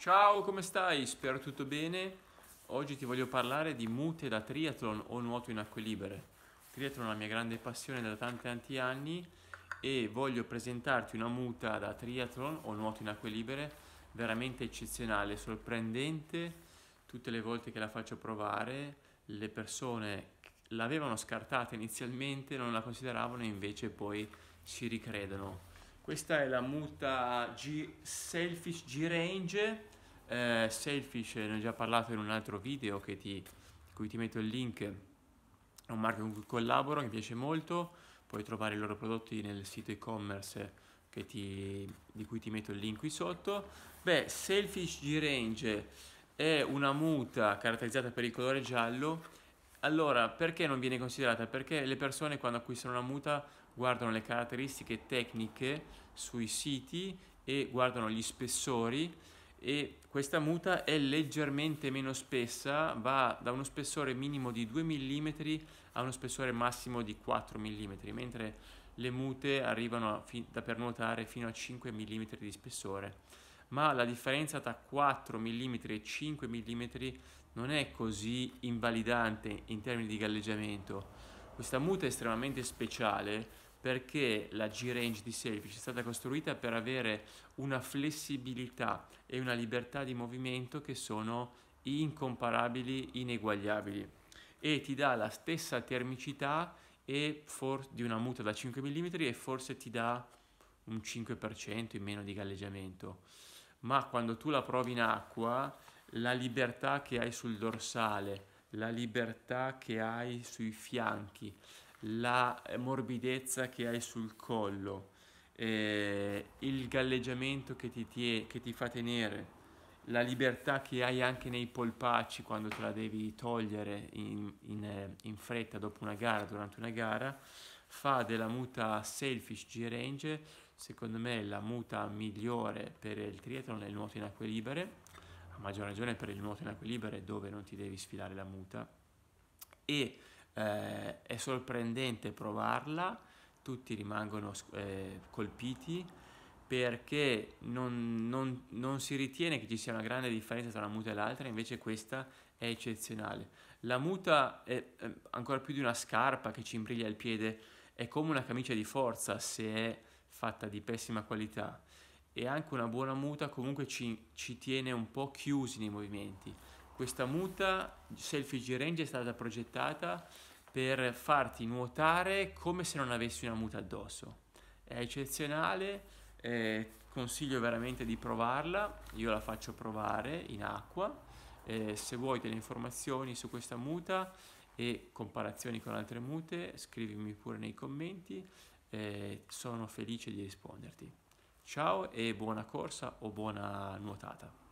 Ciao, come stai? Spero tutto bene. Oggi ti voglio parlare di mute da triathlon o nuoto in acque libere. Triathlon è la mia grande passione da tanti tanti anni e voglio presentarti una muta da triathlon o nuoto in acque libere veramente eccezionale, sorprendente. Tutte le volte che la faccio provare, le persone l'avevano scartata inizialmente, non la consideravano e invece poi si ricredono questa è la muta G Selfish G-Range, eh, Selfish ne ho già parlato in un altro video che ti, cui ti metto il link, è un marchio con cui collaboro, mi piace molto, puoi trovare i loro prodotti nel sito e-commerce di cui ti metto il link qui sotto. Beh, Selfish G-Range è una muta caratterizzata per il colore giallo allora, perché non viene considerata? Perché le persone quando acquistano una muta guardano le caratteristiche tecniche sui siti e guardano gli spessori e questa muta è leggermente meno spessa, va da uno spessore minimo di 2 mm a uno spessore massimo di 4 mm, mentre le mute arrivano fi- da per nuotare fino a 5 mm di spessore. Ma la differenza tra 4 mm e 5 mm non è così invalidante in termini di galleggiamento. Questa muta è estremamente speciale perché la G-Range di Selfish è stata costruita per avere una flessibilità e una libertà di movimento che sono incomparabili, ineguagliabili e ti dà la stessa termicità for- di una muta da 5 mm e forse ti dà un 5% in meno di galleggiamento ma quando tu la provi in acqua la libertà che hai sul dorsale la libertà che hai sui fianchi la morbidezza che hai sul collo, eh, il galleggiamento che ti, tie, che ti fa tenere, la libertà che hai anche nei polpacci quando te la devi togliere in, in, eh, in fretta dopo una gara, durante una gara, fa della muta Selfish G-Range secondo me la muta migliore per il triathlon è il nuoto in acque libere, a maggior ragione per il nuoto in acque libere dove non ti devi sfilare la muta e eh, è sorprendente provarla, tutti rimangono eh, colpiti perché non, non, non, si ritiene che ci sia una grande differenza tra una muta e l'altra, invece questa è eccezionale. La muta è eh, ancora più di una scarpa che ci imbriglia il piede, è come una camicia di forza se è fatta di pessima qualità e anche una buona muta comunque ci, ci tiene un po' chiusi nei movimenti, questa muta selfie G-Range è stata progettata per farti nuotare come se non avessi una muta addosso. È eccezionale, eh, consiglio veramente di provarla, io la faccio provare in acqua. Eh, se vuoi delle informazioni su questa muta e comparazioni con altre mute, scrivimi pure nei commenti, eh, sono felice di risponderti. Ciao e buona corsa o buona nuotata.